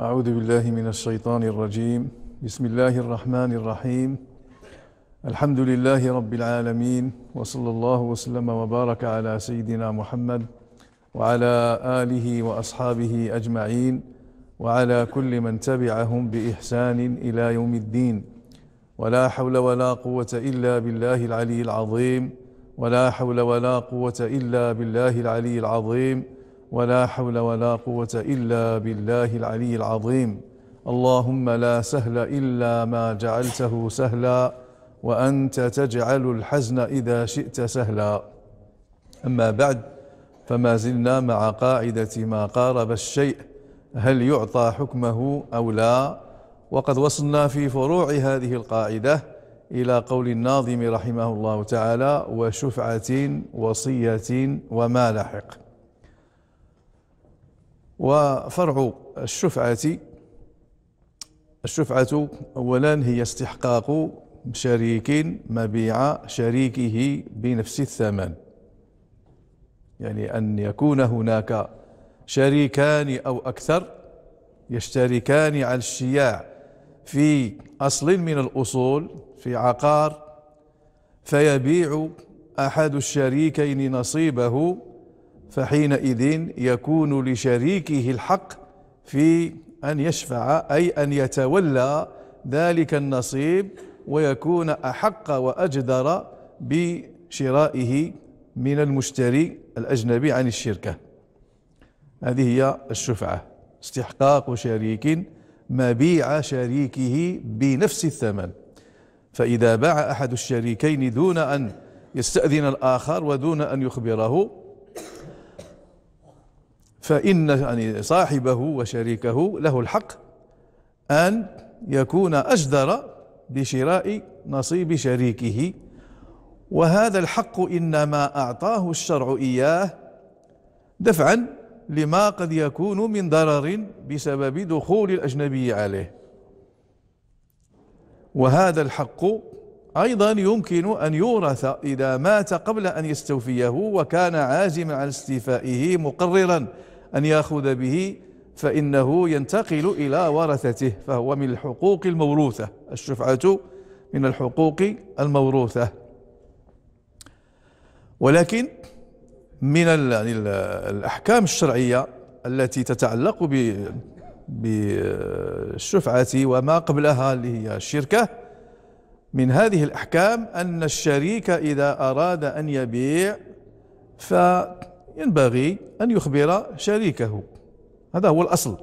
أعوذ بالله من الشيطان الرجيم بسم الله الرحمن الرحيم الحمد لله رب العالمين وصلى الله وسلم وبارك على سيدنا محمد وعلى آله وأصحابه أجمعين وعلى كل من تبعهم بإحسان إلى يوم الدين ولا حول ولا قوة إلا بالله العلي العظيم ولا حول ولا قوة إلا بالله العلي العظيم ولا حول ولا قوة إلا بالله العلي العظيم اللهم لا سهل إلا ما جعلته سهلا وأنت تجعل الحزن إذا شئت سهلا أما بعد فما زلنا مع قاعدة ما قارب الشيء هل يعطى حكمه أو لا وقد وصلنا في فروع هذه القاعدة إلى قول الناظم رحمه الله تعالى وشفعة وصية وما لحق وفرع الشفعة الشفعة أولا هي استحقاق شريك مبيع شريكه بنفس الثمن يعني أن يكون هناك شريكان أو أكثر يشتركان على الشياع في أصل من الأصول في عقار فيبيع أحد الشريكين نصيبه فحينئذ يكون لشريكه الحق في أن يشفع أي أن يتولى ذلك النصيب ويكون أحق وأجدر بشرائه من المشتري الأجنبي عن الشركة هذه هي الشفعة استحقاق شريك مبيع شريكه بنفس الثمن فإذا باع أحد الشريكين دون أن يستأذن الآخر ودون أن يخبره فإن يعني صاحبه وشريكه له الحق أن يكون أجدر بشراء نصيب شريكه وهذا الحق إنما أعطاه الشرع إياه دفعا لما قد يكون من ضرر بسبب دخول الأجنبي عليه وهذا الحق أيضا يمكن أن يورث إذا مات قبل أن يستوفيه وكان عازما على استيفائه مقررا أن يأخذ به فإنه ينتقل إلى ورثته فهو من الحقوق الموروثة الشفعة من الحقوق الموروثة ولكن من يعني الأحكام الشرعية التي تتعلق بالشفعة وما قبلها اللي هي الشركة من هذه الأحكام أن الشريك إذا أراد أن يبيع فالشركة ينبغي أن يخبر شريكه هذا هو الأصل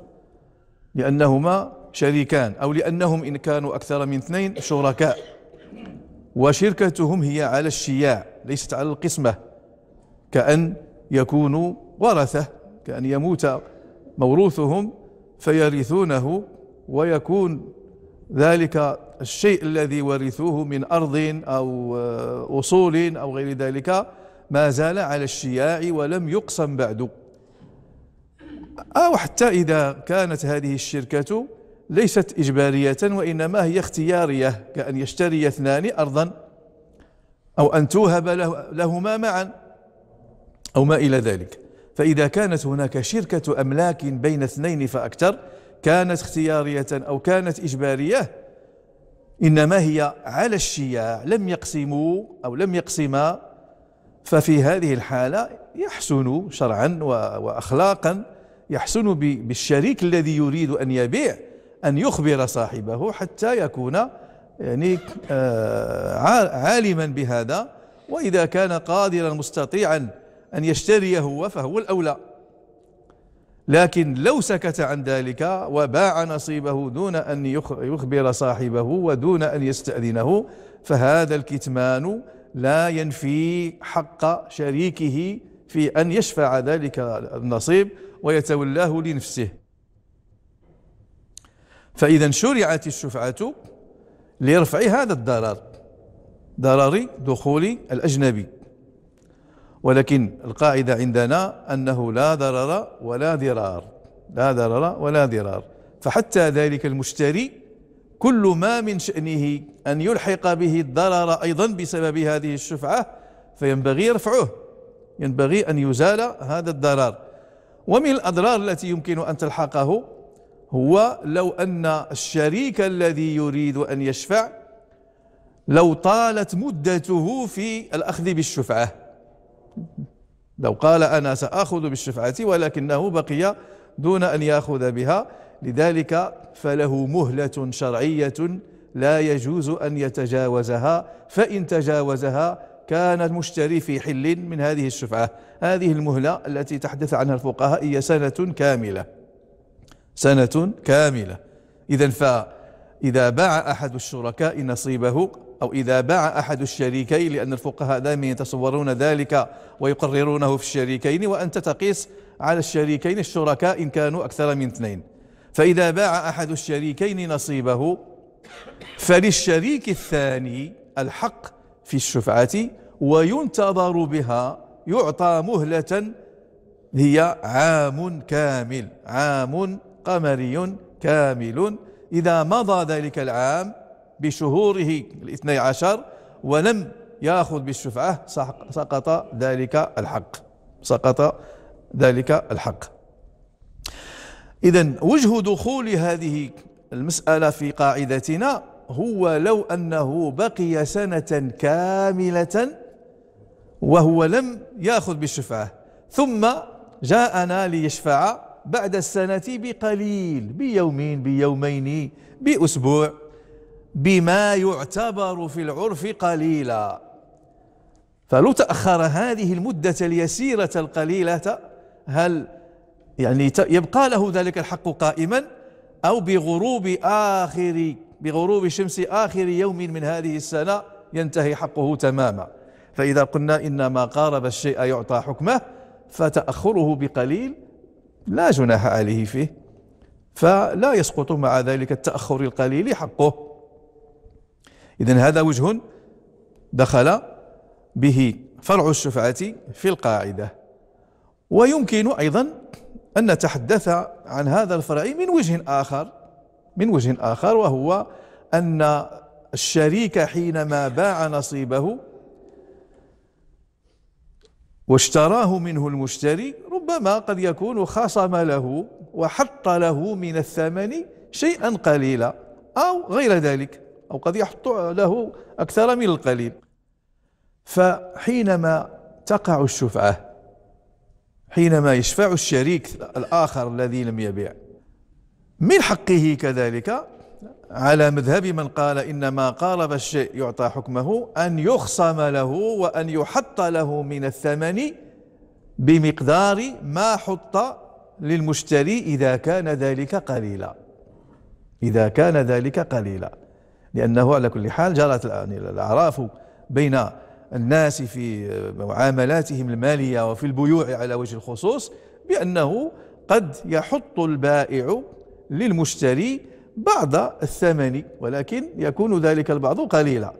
لأنهما شريكان أو لأنهم إن كانوا أكثر من اثنين شركاء وشركتهم هي على الشياع ليست على القسمة كأن يكونوا ورثة كأن يموت موروثهم فيرثونه ويكون ذلك الشيء الذي ورثوه من أرض أو أصول أو غير ذلك ما زال على الشياع ولم يقسم بعد أو حتى إذا كانت هذه الشركة ليست إجبارية وإنما هي اختيارية كأن يشتري اثنان أرضا أو أن توهب لهما معا أو ما إلى ذلك فإذا كانت هناك شركة أملاك بين اثنين فأكثر كانت اختيارية أو كانت إجبارية إنما هي على الشياع لم يقسموا أو لم يقسما ففي هذه الحالة يحسن شرعا وأخلاقا يحسن بالشريك الذي يريد أن يبيع أن يخبر صاحبه حتى يكون يعني آه، عالما بهذا وإذا كان قادرا مستطيعا أن يشتري هو فهو الأولى لكن لو سكت عن ذلك وباع نصيبه دون أن يخبر صاحبه ودون أن يستأذنه فهذا الكتمان لا ينفي حق شريكه في أن يشفع ذلك النصيب ويتولاه لنفسه فإذا شرعت الشفعة لرفع هذا الضرر ضرر دخول الأجنبي ولكن القاعدة عندنا أنه لا ضرر ولا ضرار لا ضرر ولا ضرار فحتى ذلك المشتري كل ما من شأنه أن يلحق به الضرر أيضا بسبب هذه الشفعة فينبغي رفعه ينبغي أن يزال هذا الضرر ومن الأضرار التي يمكن أن تلحقه هو لو أن الشريك الذي يريد أن يشفع لو طالت مدته في الأخذ بالشفعة لو قال أنا سأخذ بالشفعة ولكنه بقي دون أن يأخذ بها لذلك فله مهلة شرعية لا يجوز أن يتجاوزها فإن تجاوزها كان المشتري في حل من هذه الشفعة هذه المهلة التي تحدث عنها الفقهاء هي سنة كاملة سنة كاملة إذا فإذا باع أحد الشركاء نصيبه أو إذا باع أحد الشريكين لأن الفقهاء دائما يتصورون ذلك ويقررونه في الشريكين وأنت تقيس على الشريكين الشركاء إن كانوا أكثر من اثنين فإذا باع أحد الشريكين نصيبه فللشريك الثاني الحق في الشفعة وينتظر بها يعطى مهلة هي عام كامل عام قمري كامل إذا مضى ذلك العام بشهوره الاثني عشر ولم يأخذ بالشفعة سقط ذلك الحق سقط ذلك الحق إذا وجه دخول هذه المسألة في قاعدتنا هو لو أنه بقي سنة كاملة وهو لم يأخذ بالشفعة ثم جاءنا ليشفع بعد السنة بقليل بيومين بيومين بأسبوع بما يعتبر في العرف قليلا فلو تأخر هذه المدة اليسيرة القليلة هل يعني يبقى له ذلك الحق قائما أو بغروب آخر بغروب شمس آخر يوم من هذه السنة ينتهي حقه تماما فإذا قلنا إنما قارب الشيء يعطى حكمه فتأخره بقليل لا جناح عليه فيه فلا يسقط مع ذلك التأخر القليل حقه إذا هذا وجه دخل به فرع الشفعة في القاعدة ويمكن أيضا أن نتحدث عن هذا الفرع من وجه آخر من وجه آخر وهو أن الشريك حينما باع نصيبه واشتراه منه المشتري ربما قد يكون خصم له وحط له من الثمن شيئا قليلا أو غير ذلك أو قد يحط له أكثر من القليل فحينما تقع الشفعة حينما يشفع الشريك الآخر الذي لم يبيع من حقه كذلك على مذهب من قال إن ما قارب الشيء يعطى حكمه أن يخصم له وأن يحط له من الثمن بمقدار ما حط للمشتري إذا كان ذلك قليلا إذا كان ذلك قليلا لأنه على كل حال جرت الأعراف بين الناس في معاملاتهم المالية وفي البيوع على وجه الخصوص بأنه قد يحط البائع للمشتري بعض الثمن ولكن يكون ذلك البعض قليلا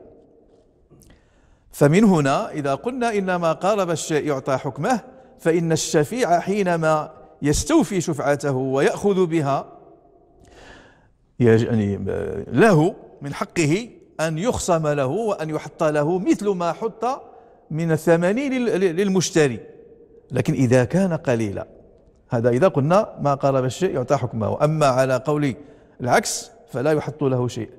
فمن هنا إذا قلنا إن ما قارب الشيء يعطى حكمه فإن الشفيع حينما يستوفي شفعته ويأخذ بها يعني له من حقه أن يخصم له وأن يحط له مثل ما حط من الثمن للمشتري لكن إذا كان قليلا هذا إذا قلنا ما قارب الشيء يعطى حكمه أما على قول العكس فلا يحط له شيء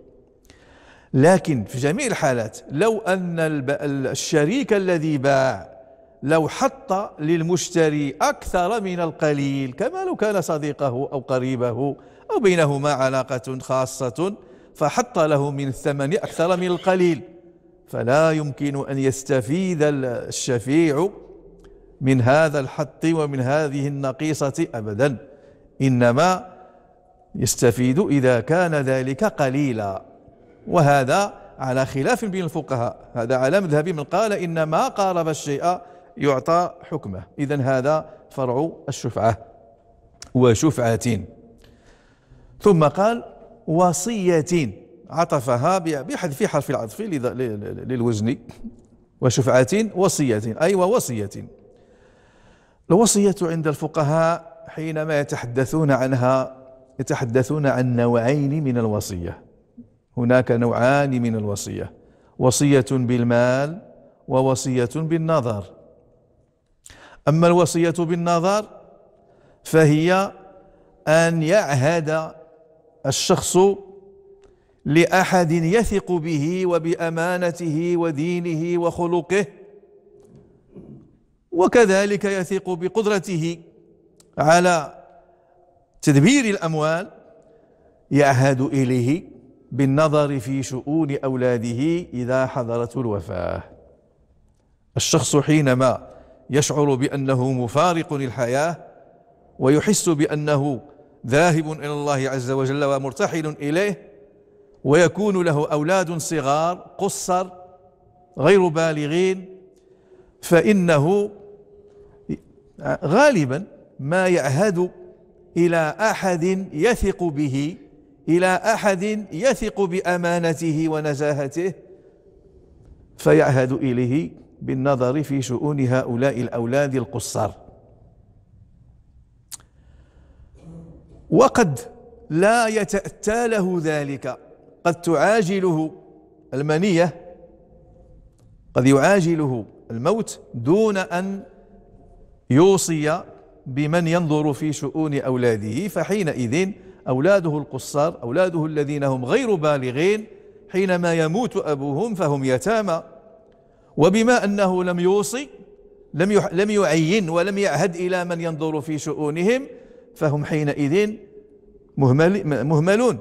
لكن في جميع الحالات لو أن الشريك الذي باع لو حط للمشتري أكثر من القليل كما لو كان صديقه أو قريبه أو بينهما علاقة خاصة فحط له من الثمن أكثر من القليل فلا يمكن أن يستفيد الشفيع من هذا الحط ومن هذه النقيصة أبدا إنما يستفيد إذا كان ذلك قليلا وهذا على خلاف بين الفقهاء هذا على مذهب من قال إن ما قارب الشيء يعطى حكمه إذا هذا فرع الشفعة وشفعة ثم قال وصية عطفها بحذف حرف العطف للوزن وشفعة وصية أي ووصية الوصية عند الفقهاء حينما يتحدثون عنها يتحدثون عن نوعين من الوصية هناك نوعان من الوصية وصية بالمال ووصية بالنظر أما الوصية بالنظر فهي أن يعهد الشخص لأحد يثق به وبأمانته ودينه وخلقه وكذلك يثق بقدرته على تدبير الأموال يعهد إليه بالنظر في شؤون أولاده إذا حضرت الوفاة الشخص حينما يشعر بأنه مفارق الحياة ويحس بأنه ذاهب إلى الله عز وجل ومرتحل إليه ويكون له أولاد صغار قصر غير بالغين فإنه غالبا ما يعهد إلى أحد يثق به إلى أحد يثق بأمانته ونزاهته فيعهد إليه بالنظر في شؤون هؤلاء الأولاد القصار وقد لا يتأتى له ذلك قد تعاجله المنية قد يعاجله الموت دون أن يوصي بمن ينظر في شؤون أولاده فحينئذ أولاده القصار أولاده الذين هم غير بالغين حينما يموت أبوهم فهم يتامى وبما أنه لم يوصي لم لم يعين ولم يعهد إلى من ينظر في شؤونهم فهم حينئذ مهمل مهملون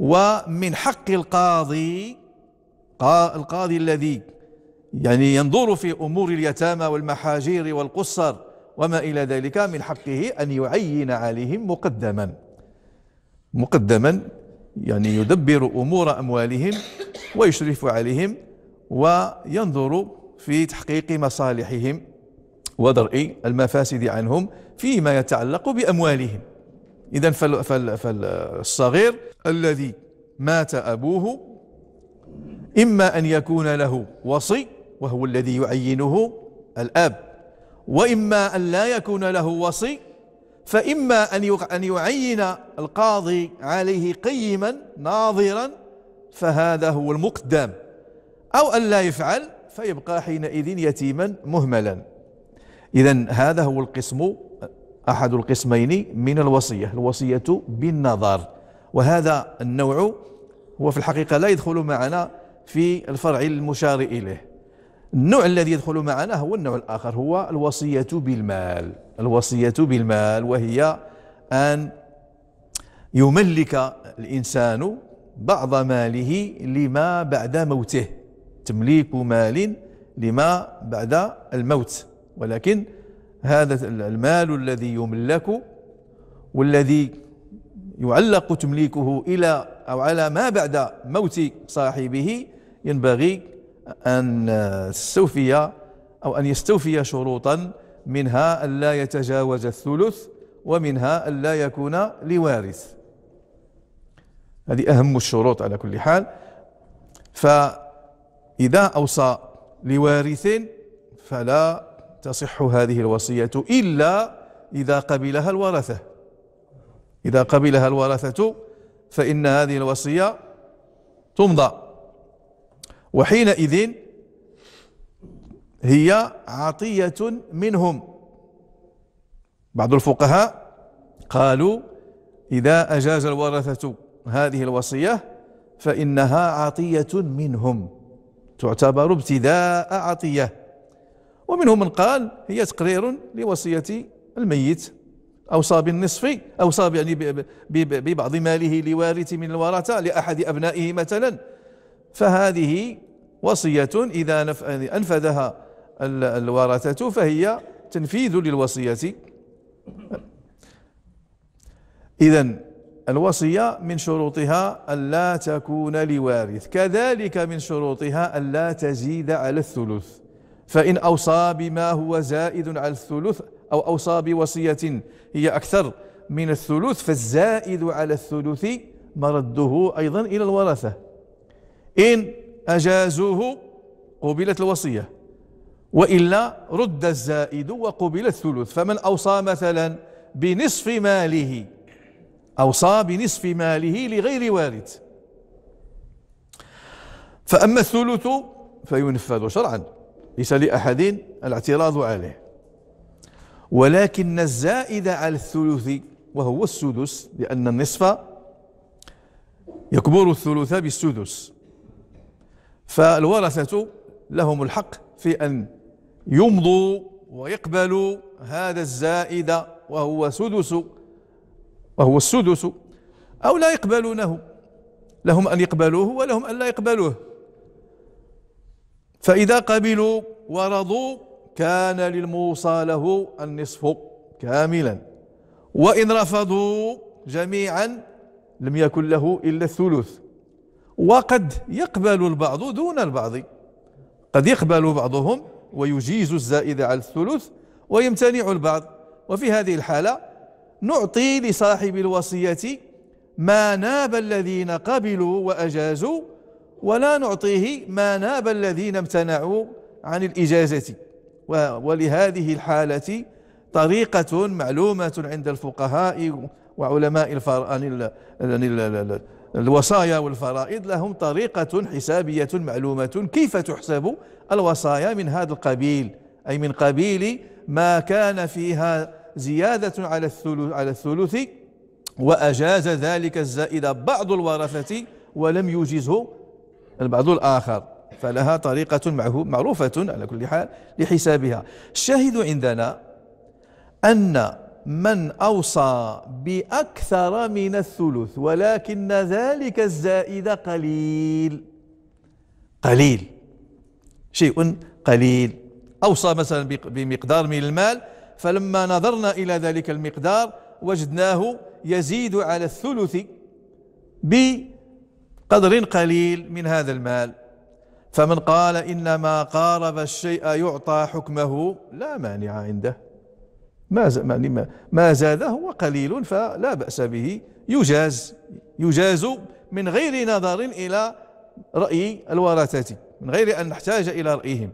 ومن حق القاضي القاضي الذي يعني ينظر في أمور اليتامى والمحاجير والقصر وما إلى ذلك من حقه أن يعين عليهم مقدما مقدما يعني يدبر أمور أموالهم ويشرف عليهم وينظر في تحقيق مصالحهم ودرء المفاسد عنهم فيما يتعلق بأموالهم إذا فالصغير الذي مات أبوه إما أن يكون له وصي وهو الذي يعينه الأب وإما أن لا يكون له وصي فإما أن يعين القاضي عليه قيما ناظرا فهذا هو المقدم أو أن لا يفعل فيبقى حينئذ يتيما مهملا إذا هذا هو القسم أحد القسمين من الوصية الوصية بالنظر وهذا النوع هو في الحقيقة لا يدخل معنا في الفرع المشار إليه النوع الذي يدخل معنا هو النوع الآخر هو الوصية بالمال الوصية بالمال وهي أن يملك الإنسان بعض ماله لما بعد موته تمليك مال لما بعد الموت ولكن هذا المال الذي يملك والذي يعلق تمليكه إلى أو على ما بعد موت صاحبه ينبغي أن تستوفي أو أن يستوفي شروطا منها ألا يتجاوز الثلث ومنها ألا يكون لوارث هذه أهم الشروط على كل حال فإذا أوصى لوارث فلا تصح هذه الوصية إلا إذا قبلها الورثة إذا قبلها الورثة فإن هذه الوصية تمضى وحينئذ هي عطية منهم بعض الفقهاء قالوا إذا أجاز الورثة هذه الوصية فإنها عطية منهم تعتبر ابتداء عطية ومنهم من قال هي تقرير لوصية الميت أوصى بالنصف أوصى يعني ببعض ماله لوارث من الورثة لأحد أبنائه مثلا فهذه وصية إذا يعني أنفذها الورثة فهي تنفيذ للوصية إذا الوصية من شروطها ألا تكون لوارث كذلك من شروطها ألا تزيد على الثلث فإن أوصى بما هو زائد على الثلث أو أوصى بوصية هي أكثر من الثلث فالزائد على الثلث مرده أيضا إلى الورثة إن أجازوه قبلت الوصية وإلا رد الزائد وقبل الثلث فمن أوصى مثلا بنصف ماله أوصى بنصف ماله لغير وارث فأما الثلث فينفذ شرعا ليس لأحد الاعتراض عليه ولكن الزائد على الثلث وهو السدس لأن النصف يكبر الثلث بالسدس فالورثة لهم الحق في أن يمضوا ويقبلوا هذا الزائد وهو سدس وهو السدس أو لا يقبلونه لهم أن يقبلوه ولهم أن لا يقبلوه فإذا قبلوا ورضوا كان للموصى له النصف كاملا وإن رفضوا جميعا لم يكن له إلا الثلث وقد يقبل البعض دون البعض قد يقبل بعضهم ويجيز الزائد على الثلث ويمتنع البعض وفي هذه الحالة نعطي لصاحب الوصية ما ناب الذين قبلوا وأجازوا ولا نعطيه ما ناب الذين امتنعوا عن الإجازة ولهذه الحالة طريقة معلومة عند الفقهاء وعلماء الوصايا والفرائض لهم طريقة حسابية معلومة كيف تحسب الوصايا من هذا القبيل أي من قبيل ما كان فيها زيادة على الثلث, على الثلث وأجاز ذلك الزائد بعض الورثة ولم يجزه البعض الآخر فلها طريقة معروفة على كل حال لحسابها الشاهد عندنا أن من أوصى بأكثر من الثلث ولكن ذلك الزائد قليل قليل شيء قليل أوصى مثلا بمقدار من المال فلما نظرنا إلى ذلك المقدار وجدناه يزيد على الثلث ب قدر قليل من هذا المال فمن قال إنما قارب الشيء يعطى حكمه لا مانع عنده ما ما زاد هو قليل فلا بأس به يجاز يجاز من غير نظر إلى رأي الورثة من غير أن نحتاج إلى رأيهم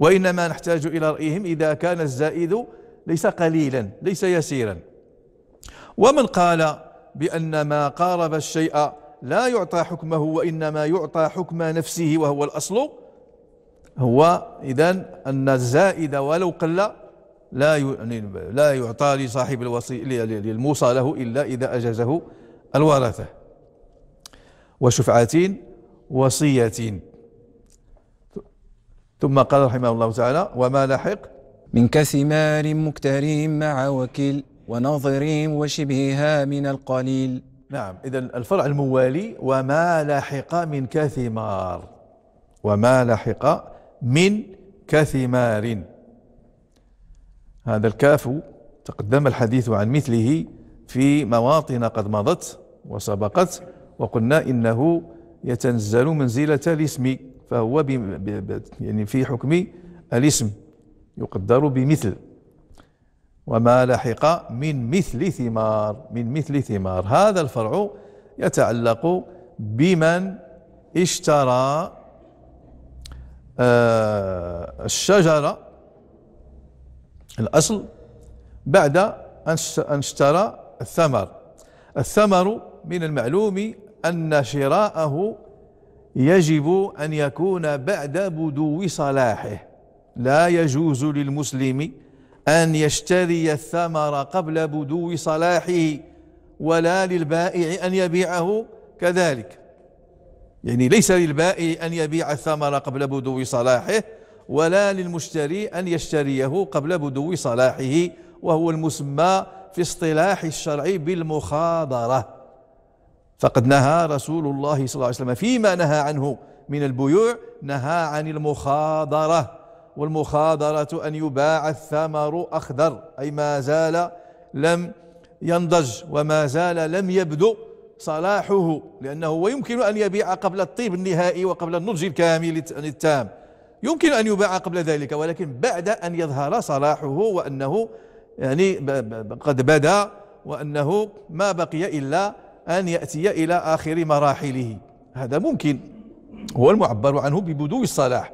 وإنما نحتاج إلى رأيهم إذا كان الزائد ليس قليلا ليس يسيرا ومن قال بأن ما قارب الشيء لا يعطى حكمه وإنما يعطى حكم نفسه وهو الأصل هو إذا أن الزائد ولو قل لا يعني لا يعطى لصاحب الوصي للموصى له إلا إذا أجازه الورثة وشفعة وصية ثم قال رحمه الله تعالى وما لحق من كثمار مكترين مع وكيل ونظرين وشبهها من القليل نعم إذا الفرع الموالي وما لحق من كثمار وما لحق من كثمار هذا الكاف تقدم الحديث عن مثله في مواطن قد مضت وسبقت وقلنا إنه يتنزل منزلة الاسم فهو يعني في حكم الاسم يقدر بمثل وما لحق من مثل ثمار من مثل ثمار هذا الفرع يتعلق بمن اشترى آه، الشجرة الأصل بعد أن اشترى الثمر الثمر من المعلوم أن شراءه يجب أن يكون بعد بدو صلاحه لا يجوز للمسلم أن يشتري الثمر قبل بدو صلاحه ولا للبائع أن يبيعه كذلك يعني ليس للبائع أن يبيع الثمر قبل بدو صلاحه ولا للمشتري أن يشتريه قبل بدو صلاحه وهو المسمى في اصطلاح الشرع بالمخاضرة فقد نهى رسول الله صلى الله عليه وسلم فيما نهى عنه من البيوع نهى عن المخاضره والمخاضرة أن يباع الثمر أخضر أي ما زال لم ينضج وما زال لم يبدو صلاحه لأنه ويمكن أن يبيع قبل الطيب النهائي وقبل النضج الكامل التام يمكن أن يباع قبل ذلك ولكن بعد أن يظهر صلاحه وأنه يعني قد بدا وأنه ما بقي إلا أن يأتي إلى آخر مراحله هذا ممكن هو المعبر عنه ببدو الصلاح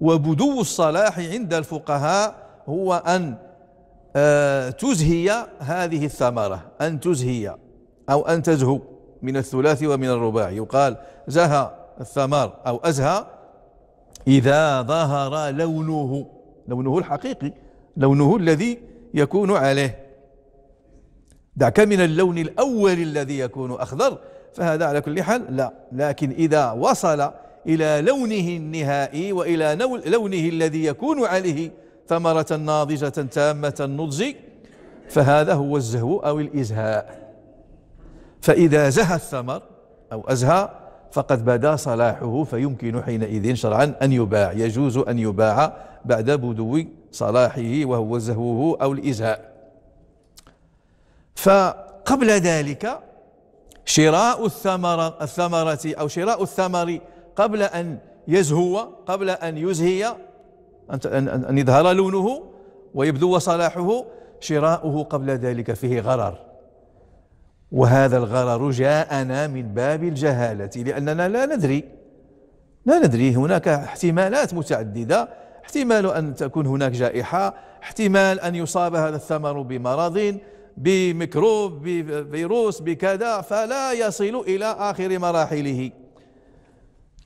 وبدو الصلاح عند الفقهاء هو أن آه، تزهي هذه الثمرة أن تزهي أو أن تزهو من الثلاث ومن الرباع يقال زهى الثمر أو أزهى إذا ظهر لونه لونه الحقيقي لونه الذي يكون عليه دعك من اللون الأول الذي يكون أخضر فهذا على كل حال لا لكن إذا وصل إلى لونه النهائي وإلى لونه الذي يكون عليه ثمرة ناضجة تامة النضج فهذا هو الزهو أو الإزهاء فإذا زهى الثمر أو أزهى فقد بدا صلاحه فيمكن حينئذ شرعا أن يباع يجوز أن يباع بعد بدو صلاحه وهو زهوه أو الإزهاء فقبل ذلك شراء الثمرة, الثمرة أو شراء الثمر قبل أن يزهو قبل أن يزهي أن يظهر لونه ويبدو صلاحه شراؤه قبل ذلك فيه غرر وهذا الغرر جاءنا من باب الجهالة لأننا لا ندري لا ندري هناك احتمالات متعددة احتمال أن تكون هناك جائحة احتمال أن يصاب هذا الثمر بمرض بميكروب بفيروس بكذا فلا يصل إلى آخر مراحله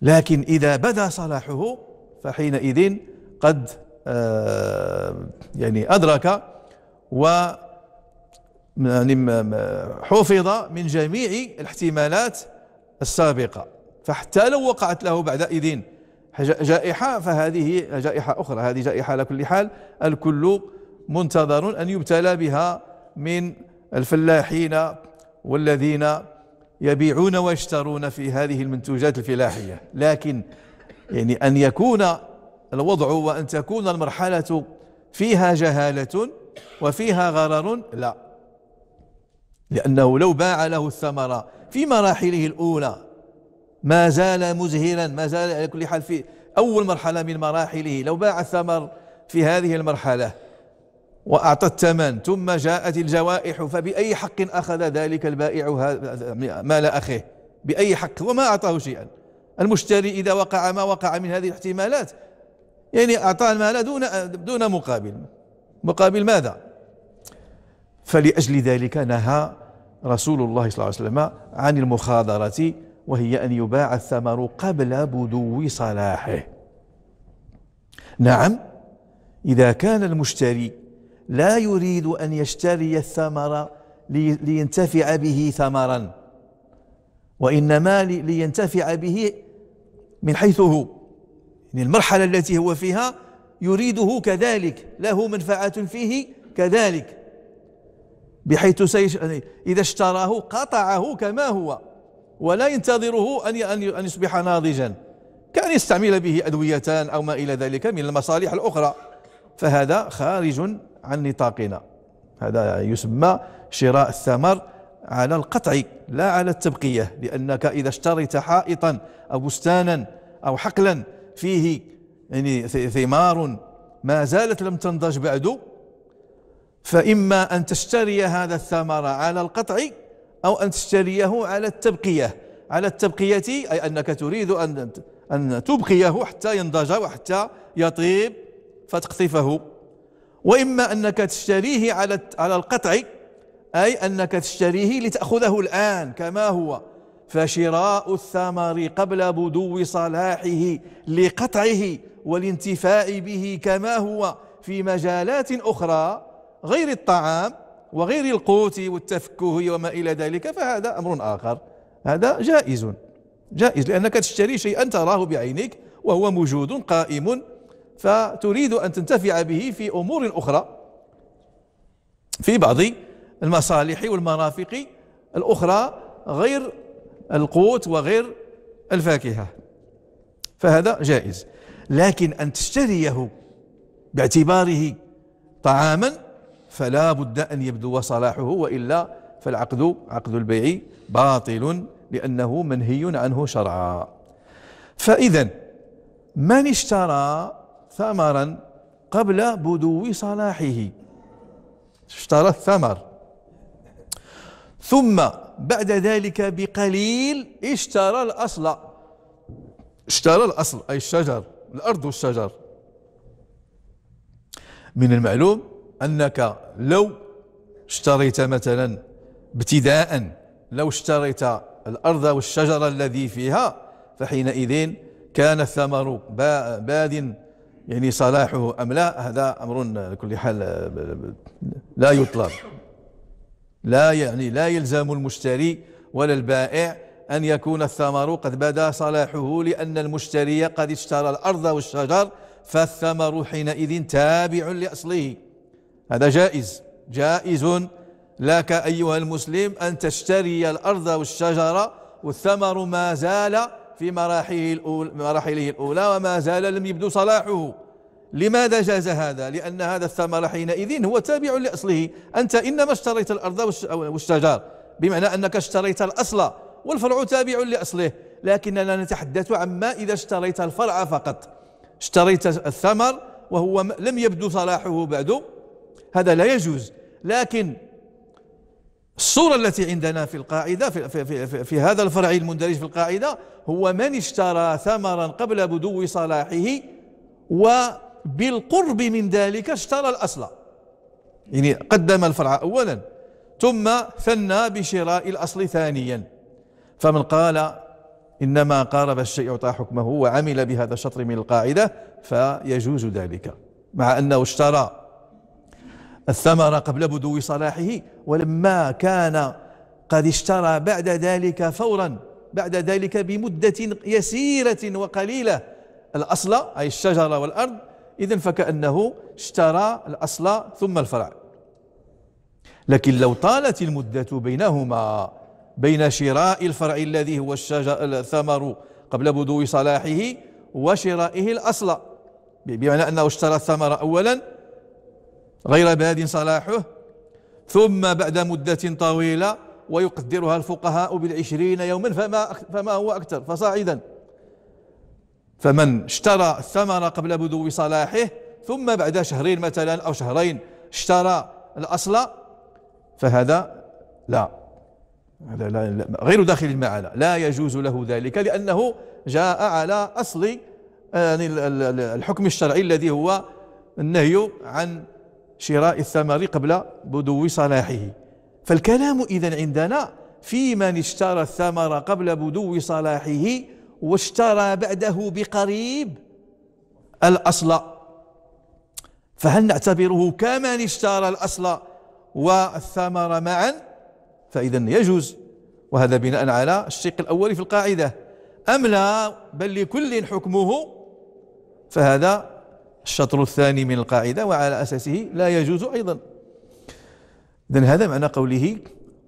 لكن إذا بدا صلاحه فحينئذ قد آه، يعني أدرك و يعني حفظ من جميع الاحتمالات السابقة فحتى لو وقعت له بعد إذن جائحة فهذه جائحة أخرى هذه جائحة على كل حال الكل منتظر أن يبتلى بها من الفلاحين والذين يبيعون ويشترون في هذه المنتوجات الفلاحية لكن يعني أن يكون الوضع وأن تكون المرحلة فيها جهالة وفيها غرر لا لأنه لو باع له الثمرة في مراحله الأولى ما زال مزهرا ما زال على كل حال في أول مرحلة من مراحله لو باع الثمر في هذه المرحلة وأعطى الثمن ثم جاءت الجوائح فبأي حق أخذ ذلك البائع مال أخيه بأي حق وما أعطاه شيئا المشتري إذا وقع ما وقع من هذه الاحتمالات يعني أعطاه المال دون دون مقابل مقابل ماذا فلأجل ذلك نهى رسول الله صلى الله عليه وسلم عن المخاضرة وهي أن يباع الثمر قبل بدو صلاحه نعم إذا كان المشتري لا يريد أن يشتري الثمر لينتفع به ثمرا وإنما لينتفع به من حيث هو يعني المرحلة التي هو فيها يريده كذلك له منفعة فيه كذلك بحيث سيش... يعني إذا اشتراه قطعه كما هو ولا ينتظره أن أن يصبح ناضجا كأن يستعمل به أدويتان أو ما إلى ذلك من المصالح الأخرى فهذا خارج عن نطاقنا هذا يسمى شراء الثمر على القطع لا على التبقية لأنك إذا اشتريت حائطا أو بستانا أو حقلا فيه يعني ثمار ما زالت لم تنضج بعد فإما أن تشتري هذا الثمر على القطع أو أن تشتريه على التبقية على التبقية أي أنك تريد أن أن تبقيه حتى ينضج وحتى يطيب فتقطفه وإما أنك تشتريه على على القطع أي أنك تشتريه لتأخذه الآن كما هو فشراء الثمر قبل بدو صلاحه لقطعه والانتفاء به كما هو في مجالات أخرى غير الطعام وغير القوت والتفكه وما إلى ذلك فهذا أمر آخر هذا جائز جائز لأنك تشتري شيئا تراه بعينك وهو موجود قائم فتريد أن تنتفع به في أمور أخرى في بعض المصالح والمرافق الأخرى غير القوت وغير الفاكهة فهذا جائز لكن أن تشتريه باعتباره طعاما فلا بد أن يبدو صلاحه وإلا فالعقد عقد البيع باطل لأنه منهي عنه شرعا فإذا من اشترى ثمرا قبل بدو صلاحه اشترى الثمر ثم بعد ذلك بقليل اشترى الأصل اشترى الأصل أي الشجر الأرض والشجر من المعلوم أنك لو اشتريت مثلا ابتداء لو اشتريت الأرض والشجر الذي فيها فحينئذ كان الثمر باد يعني صلاحه أم لا هذا أمر لكل حال لا يطلب لا يعني لا يلزم المشتري ولا البائع أن يكون الثمر قد بدا صلاحه لأن المشتري قد اشترى الأرض والشجر فالثمر حينئذ تابع لأصله هذا جائز جائز لك أيها المسلم أن تشتري الأرض والشجرة والثمر ما زال في مراحله الأولى, مراحله الأولى وما زال لم يبدو صلاحه لماذا جاز هذا لأن هذا الثمر حينئذ هو تابع لأصله أنت إنما اشتريت الأرض والشجار بمعنى أنك اشتريت الأصل والفرع تابع لأصله لكننا نتحدث عما إذا اشتريت الفرع فقط اشتريت الثمر وهو لم يبدو صلاحه بعد هذا لا يجوز لكن الصورة التي عندنا في القاعدة في, في, في, في هذا الفرع المندرج في القاعدة هو من اشترى ثمرا قبل بدو صلاحه وبالقرب من ذلك اشترى الأصل يعني قدم الفرع أولا ثم ثنى بشراء الأصل ثانيا فمن قال إنما قارب الشيء يعطى حكمه وعمل بهذا الشطر من القاعدة فيجوز ذلك مع أنه اشترى الثمر قبل بدو صلاحه ولما كان قد اشترى بعد ذلك فورا بعد ذلك بمدة يسيرة وقليلة الأصل أي الشجرة والأرض إذا فكأنه اشترى الأصل ثم الفرع لكن لو طالت المدة بينهما بين شراء الفرع الذي هو الشجر الثمر قبل بدو صلاحه وشرائه الأصل بمعنى أنه اشترى الثمر أولا غير باد صلاحه ثم بعد مدة طويلة ويقدرها الفقهاء بالعشرين يوما فما فما هو أكثر فصاعدا فمن اشترى الثمر قبل بدو صلاحه ثم بعد شهرين مثلا أو شهرين اشترى الأصل فهذا لا هذا لا, غير داخل المعالة لا يجوز له ذلك لأنه جاء على أصل آه، يعني الحكم الشرعي الذي هو النهي عن شراء الثمر قبل بدو صلاحه فالكلام إذا عندنا في من اشترى الثمر قبل بدو صلاحه واشترى بعده بقريب الأصل فهل نعتبره كمن اشترى الأصل والثمر معا فإذا يجوز وهذا بناء على الشق الأول في القاعدة أم لا بل لكل حكمه فهذا الشطر الثاني من القاعدة وعلى أساسه لا يجوز أيضا إذن هذا معنى قوله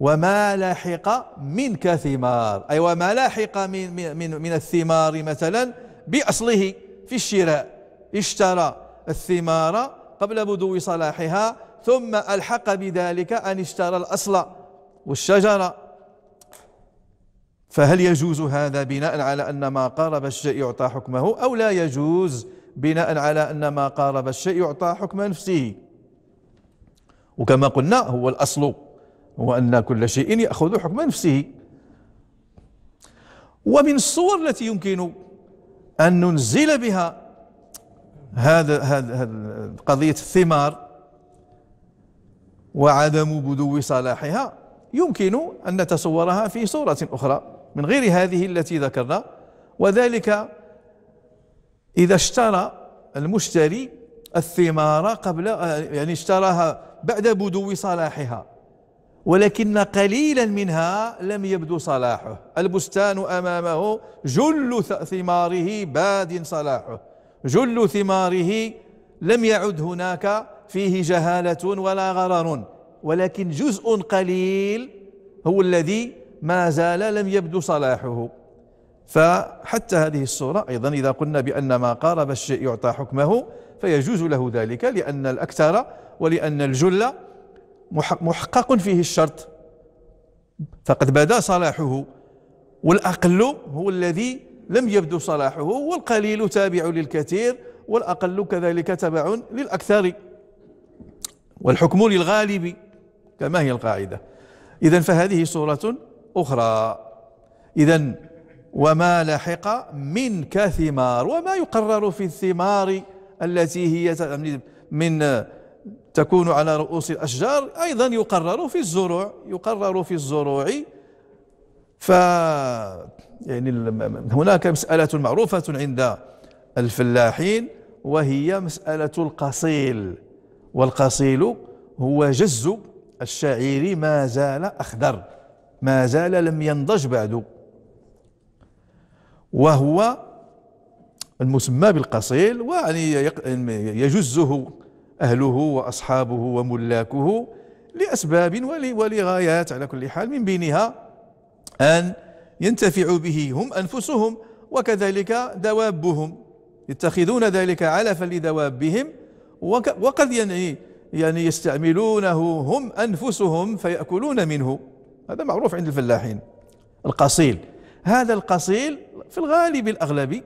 وما لاحق منك ثمار أي وما لاحق من, من, من, من الثمار مثلا بأصله في الشراء اشترى الثمار قبل بدو صلاحها ثم ألحق بذلك أن اشترى الأصل والشجرة فهل يجوز هذا بناء على أن ما قارب الشيء يعطى حكمه أو لا يجوز؟ بناء على أن ما قارب الشيء يعطى حكم نفسه وكما قلنا هو الأصل هو أن كل شيء يأخذ حكم نفسه ومن الصور التي يمكن أن ننزل بها هذا هذا قضية الثمار وعدم بدو صلاحها يمكن أن نتصورها في صورة أخرى من غير هذه التي ذكرنا وذلك إذا اشترى المشتري الثمار قبل يعني اشتراها بعد بدو صلاحها ولكن قليلا منها لم يبدو صلاحه البستان أمامه جل ثماره باد صلاحه جل ثماره لم يعد هناك فيه جهالة ولا غرر ولكن جزء قليل هو الذي ما زال لم يبدو صلاحه فحتى هذه الصورة أيضا إذا قلنا بأن ما قارب الشيء يعطى حكمه فيجوز له ذلك لأن الأكثر ولأن الجل محقق فيه الشرط فقد بدا صلاحه والأقل هو الذي لم يبدو صلاحه والقليل تابع للكثير والأقل كذلك تبع للأكثر والحكم للغالب كما هي القاعدة إذا فهذه صورة أخرى إذا وما لحق من كثمار وما يقرر في الثمار التي هي من تكون على رؤوس الأشجار أيضا يقرر في الزروع يقرر في الزروع ف يعني هناك مسألة معروفة عند الفلاحين وهي مسألة القصيل والقصيل هو جز الشعير ما زال أخضر ما زال لم ينضج بعد وهو المسمى بالقصيل ويعني يجزه أهله وأصحابه وملاكه لأسباب ولغايات على كل حال من بينها أن ينتفعوا به هم أنفسهم وكذلك دوابهم يتخذون ذلك علفا لدوابهم وقد يعني يعني يستعملونه هم أنفسهم فيأكلون منه هذا معروف عند الفلاحين القصيل هذا القصيل في الغالب الأغلبي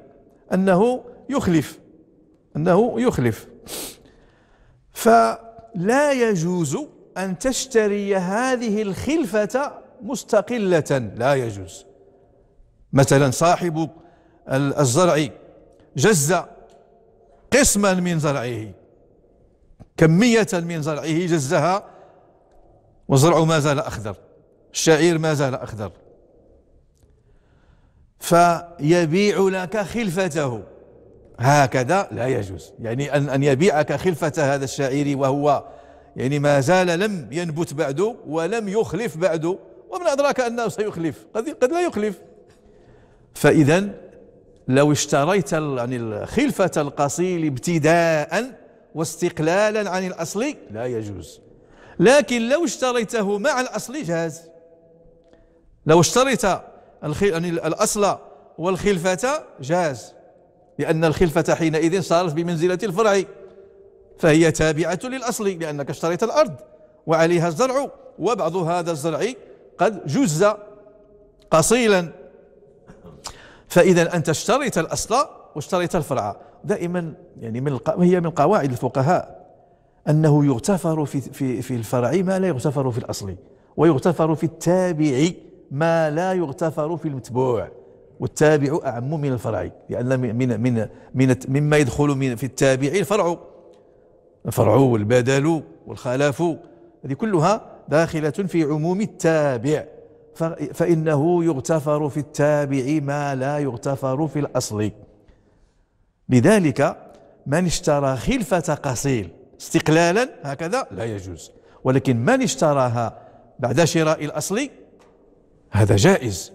أنه يخلف أنه يخلف فلا يجوز أن تشتري هذه الخلفة مستقلة لا يجوز مثلا صاحب الزرع جز قسما من زرعه كمية من زرعه جزها وزرع ما زال أخضر الشعير ما زال أخضر فيبيع لك خلفته هكذا لا يجوز يعني أن, أن يبيعك خلفة هذا الشعير وهو يعني ما زال لم ينبت بعد ولم يخلف بعد ومن أدراك أنه سيخلف قد, قد لا يخلف فإذا لو اشتريت يعني الخلفة القصيل ابتداء واستقلالا عن الأصل لا يجوز لكن لو اشتريته مع الأصل جاز لو اشتريت يعني الأصل والخلفة جاز لأن الخلفة حينئذ صارت بمنزلة الفرع فهي تابعة للأصل لأنك اشتريت الأرض وعليها الزرع وبعض هذا الزرع قد جز قصيلا فإذا أنت اشتريت الأصل واشتريت الفرع دائما يعني من هي من قواعد الفقهاء أنه يغتفر في, في, في الفرع ما لا يغتفر في الأصل ويغتفر في التابع ما لا يغتفر في المتبوع والتابع أعم من الفرع لأن من من من مما يدخل من في التابع الفرع الفرع والبدل والخلاف هذه كلها داخلة في عموم التابع فإنه يغتفر في التابع ما لا يغتفر في الأصل لذلك من اشترى خلفة قصيل استقلالا هكذا لا يجوز ولكن من اشتراها بعد شراء الأصل هذا جائز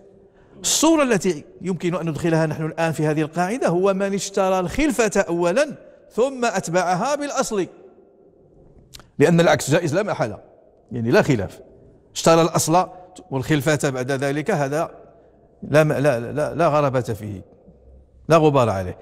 الصورة التي يمكن أن ندخلها نحن الآن في هذه القاعدة هو من اشترى الخلفة أولا ثم أتبعها بالأصل لأن العكس جائز لا محالة يعني لا خلاف اشترى الأصل والخلفة بعد ذلك هذا لا لا لا, لا غرابة فيه لا غبار عليه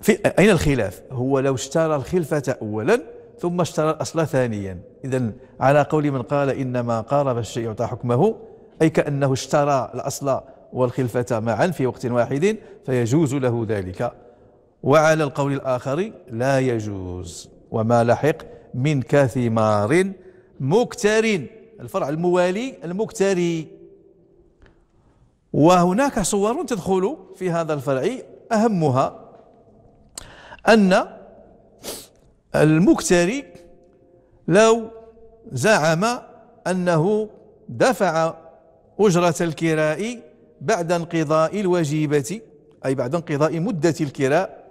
في أين الخلاف هو لو اشترى الخلفة أولا ثم اشترى الأصل ثانيا إذا على قول من قال إنما قارب الشيء يعطى حكمه أي كأنه اشترى الأصل والخلفة معا في وقت واحد فيجوز له ذلك وعلى القول الآخر لا يجوز وما لحق من كثمار مكتر الفرع الموالي المكتري وهناك صور تدخل في هذا الفرع أهمها أن المكتري لو زعم أنه دفع أجرة الكراء بعد انقضاء الوجيبة أي بعد انقضاء مدة الكراء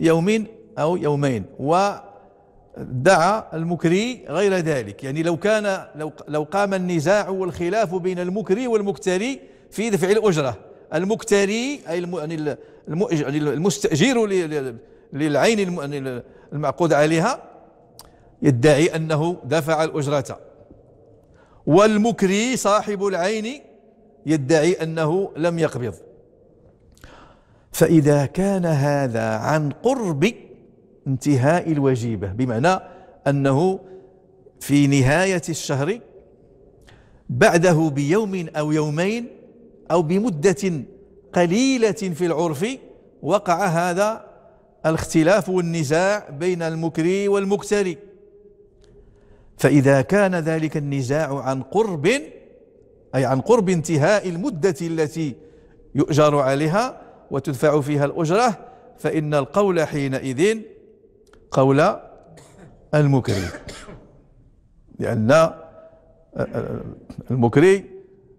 بيوم أو يومين ودعا المكري غير ذلك يعني لو كان لو, لو قام النزاع والخلاف بين المكري والمكتري في دفع الأجرة المكتري أي يعني, يعني المستأجر للعين يعني المعقود عليها يدعي أنه دفع الأجرة والمكري صاحب العين يدعي أنه لم يقبض فإذا كان هذا عن قرب انتهاء الوجيبة بمعنى أنه في نهاية الشهر بعده بيوم أو يومين أو بمدة قليلة في العرف وقع هذا الاختلاف والنزاع بين المكري والمكتري فإذا كان ذلك النزاع عن قرب أي عن قرب انتهاء المدة التي يؤجر عليها وتدفع فيها الأجرة فإن القول حينئذ قول المكري لأن آه، آه، المكري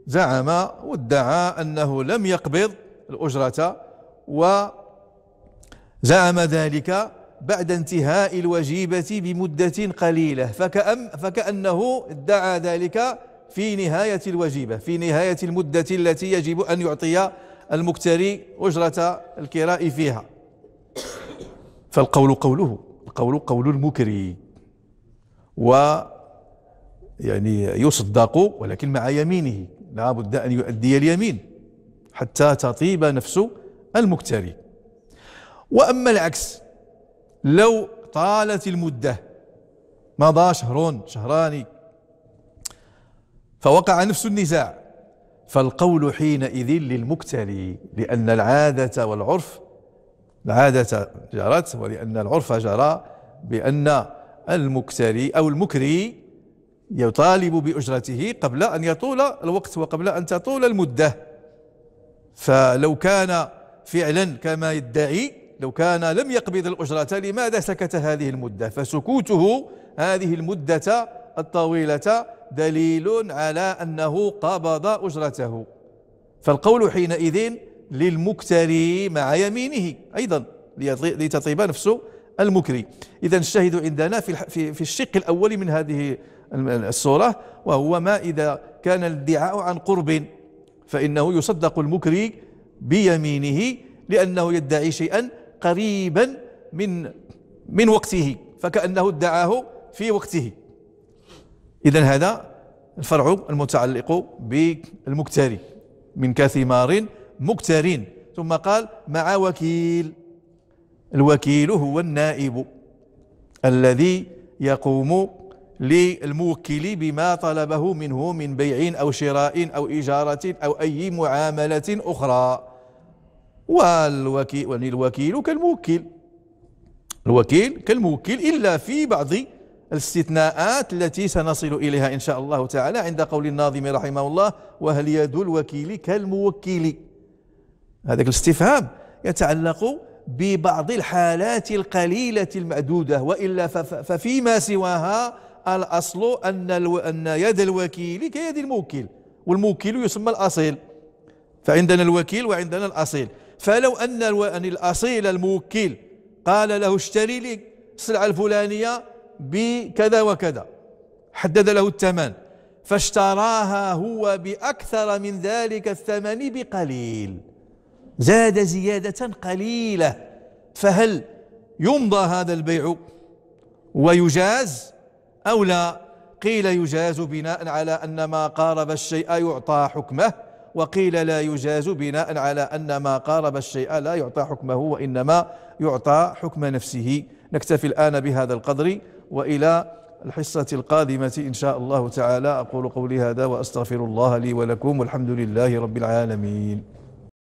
زعم وادعى أنه لم يقبض الأجرة وزعم ذلك بعد انتهاء الوجيبة بمدة قليلة فكأم فكأنه ادعى ذلك في نهاية الوجيبة في نهاية المدة التي يجب أن يعطي المكتري أجرة الكراء فيها فالقول قوله القول قول المكري و يعني يصدق ولكن مع يمينه لا بد أن يؤدي اليمين حتى تطيب نفس المكتري وأما العكس لو طالت المدة مضى شهر شهران فوقع نفس النزاع فالقول حينئذ للمكتري لأن العادة والعرف العادة جرت ولأن العرف جرى بأن المكتري أو المكري يطالب بأجرته قبل أن يطول الوقت وقبل أن تطول المدة فلو كان فعلا كما يدعي لو كان لم يقبض الأجرة لماذا سكت هذه المدة فسكوته هذه المدة الطويلة دليل على أنه قبض أجرته فالقول حينئذ للمكتري مع يمينه أيضا لتطيب نفس المكري إذا الشاهد عندنا في في الشق الأول من هذه الصورة وهو ما إذا كان الادعاء عن قرب فإنه يصدق المكري بيمينه لأنه يدعي شيئا قريبا من من وقته فكأنه ادعاه في وقته إذا هذا الفرع المتعلق بالمكتري من كثمار مكترين ثم قال مع وكيل الوكيل هو النائب الذي يقوم للموكل بما طلبه منه من بيع أو شراء أو إجارة أو أي معاملة أخرى والوكيل الوكيل كالموكل الوكيل كالموكل إلا في بعض الاستثناءات التي سنصل إليها إن شاء الله تعالى عند قول الناظم رحمه الله وهل يد الوكيل كالموكل هذاك الاستفهام يتعلق ببعض الحالات القليلة المعدودة وإلا ففيما سواها الأصل أن أن يد الوكيل كيد الموكل والموكل يسمى الأصيل فعندنا الوكيل وعندنا الأصيل فلو أن الأصيل الموكل قال له اشتري لي السلعة الفلانية بكذا وكذا حدد له الثمن فاشتراها هو بأكثر من ذلك الثمن بقليل زاد زيادة قليلة فهل يمضى هذا البيع ويجاز أو لا قيل يجاز بناء على أن ما قارب الشيء يعطى حكمه وقيل لا يجاز بناء على أن ما قارب الشيء لا يعطى حكمه وإنما يعطى حكم نفسه نكتفي الآن بهذا القدر وإلى الحصة القادمة إن شاء الله تعالى أقول قولي هذا وأستغفر الله لي ولكم والحمد لله رب العالمين